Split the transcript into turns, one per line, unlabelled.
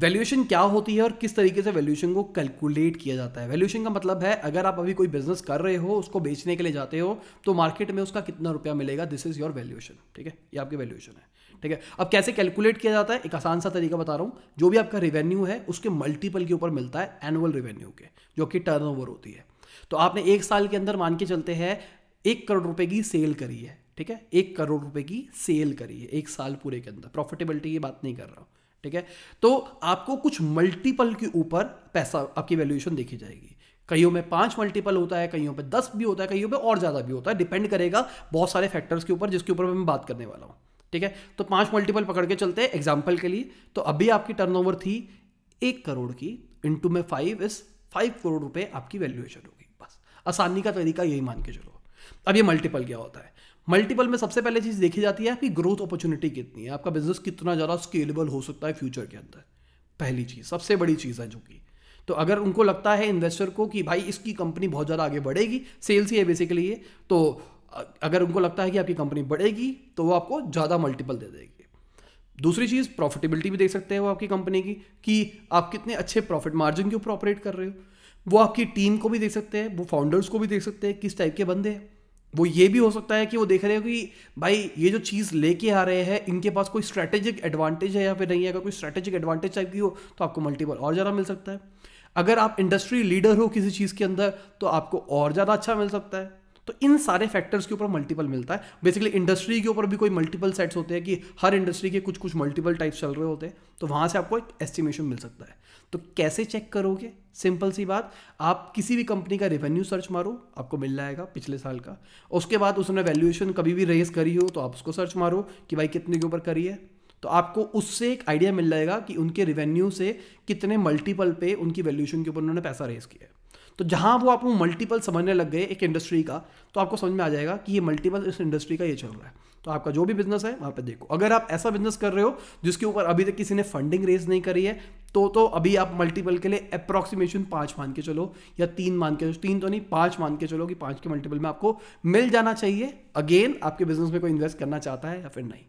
valuation क्या होती है और किस तरीके से वैल्यूएशन को कैलकुलेट किया जाता है वैल्यूएशन का मतलब है अगर आप अभी कोई बिजनेस कर रहे हो उसको बेचने के लिए जाते हो तो मार्केट में उसका कितना रुपया मिलेगा दिस इज योर वैल्यूएशन ठीक है ये आपकी वैल्यूएशन है ठीक है अब कैसे कैलकुलेट किया जाता है एक आसान सा तरीका बता रहा हूँ जो भी आपका रेवेन्यू है उसके मल्टीपल के ऊपर मिलता है एनुअल रेवेन्यू के जो कि टर्न होती है तो आपने एक साल के अंदर मान के चलते हैं एक करोड़ रुपए की सेल करी है ठीक है एक करोड़ रुपए की सेल करी है एक साल पूरे के अंदर प्रॉफिटेबिलिटी की बात नहीं कर रहा हूँ ठीक है तो आपको कुछ मल्टीपल के ऊपर पैसा आपकी वैल्यूएशन देखी जाएगी कईयों में पांच मल्टीपल होता है कईयों पे दस भी होता है कईयों पे और ज़्यादा भी होता है डिपेंड करेगा बहुत सारे फैक्टर्स के ऊपर जिसके ऊपर मैं बात करने वाला हूं ठीक है तो पांच मल्टीपल पकड़ के चलते हैं एग्जाम्पल के लिए तो अभी आपकी टर्न थी एक करोड़ की इंटू में फाइव इस फाइव करोड़ रुपए आपकी वैल्यूएशन होगी बस आसानी का तरीका यही मान के चलो अब ये मल्टीपल क्या होता है मल्टीपल में सबसे पहले चीज़ देखी जाती है कि ग्रोथ अपॉर्चुनिटी कितनी है आपका बिजनेस कितना ज़्यादा स्केलेबल हो सकता है फ्यूचर के अंदर पहली चीज़ सबसे बड़ी चीज़ है जो कि तो अगर उनको लगता है इन्वेस्टर को कि भाई इसकी कंपनी बहुत ज़्यादा आगे बढ़ेगी सेल्स ही है बेसिकली ये तो अगर उनको लगता है कि आपकी कंपनी बढ़ेगी तो वो आपको ज़्यादा मल्टीपल दे देगी दूसरी चीज़ प्रॉफिटेबिलिटी भी देख सकते हैं वो आपकी कंपनी की कि आप कितने अच्छे प्रॉफिट मार्जिन के ऊपर ऑपरेट कर रहे हो वो आपकी टीम को भी देख सकते हैं वो फाउंडर्स को भी देख सकते हैं किस टाइप के बंदे हैं वो ये भी हो सकता है कि वो देख रहे हो कि भाई ये जो चीज़ लेके आ रहे हैं इनके पास कोई स्ट्रैटेजिक एडवांटेज है या फिर नहीं है अगर कोई स्ट्रैटेजिक एडवांटेज टाइप की हो तो आपको मल्टीपल और ज़्यादा मिल सकता है अगर आप इंडस्ट्री लीडर हो किसी चीज़ के अंदर तो आपको और ज़्यादा अच्छा मिल सकता है तो इन सारे फैक्टर्स के ऊपर मल्टीपल मिलता है बेसिकली इंडस्ट्री के ऊपर भी कोई मल्टीपल सेट्स होते हैं कि हर इंडस्ट्री के कुछ कुछ मल्टीपल टाइप्स चल रहे होते हैं तो वहाँ से आपको एक एस्टिमेशन मिल सकता है तो कैसे चेक करोगे सिंपल सी बात आप किसी भी कंपनी का रेवेन्यू सर्च मारो आपको मिल जाएगा पिछले साल का उसके बाद उसने वैल्यूएशन कभी भी रेस करी हो तो आप उसको सर्च मारो कि भाई कितने के ऊपर करी है तो आपको उससे एक आइडिया मिल जाएगा कि उनके रेवेन्यू से कितने मल्टीपल पे उनकी वैल्यूएशन के ऊपर उन्होंने पैसा रेस किया है तो जहां वो आपको मल्टीपल समझने लग गए एक इंडस्ट्री का तो आपको समझ में आ जाएगा कि ये मल्टीपल इस इंडस्ट्री का ये चल रहा है तो आपका जो भी बिजनेस है वहां पे देखो अगर आप ऐसा बिजनेस कर रहे हो जिसके ऊपर अभी तक किसी ने फंडिंग रेज नहीं करी है तो तो अभी आप मल्टीपल के लिए अप्रोक्सीमेशन पांच मान के चलो या तीन मान के चलो तीन तो नहीं पांच मान के चलो कि पांच के मल्टीपल में आपको मिल जाना चाहिए अगेन आपके बिजनेस में कोई इन्वेस्ट करना चाहता है या फिर नहीं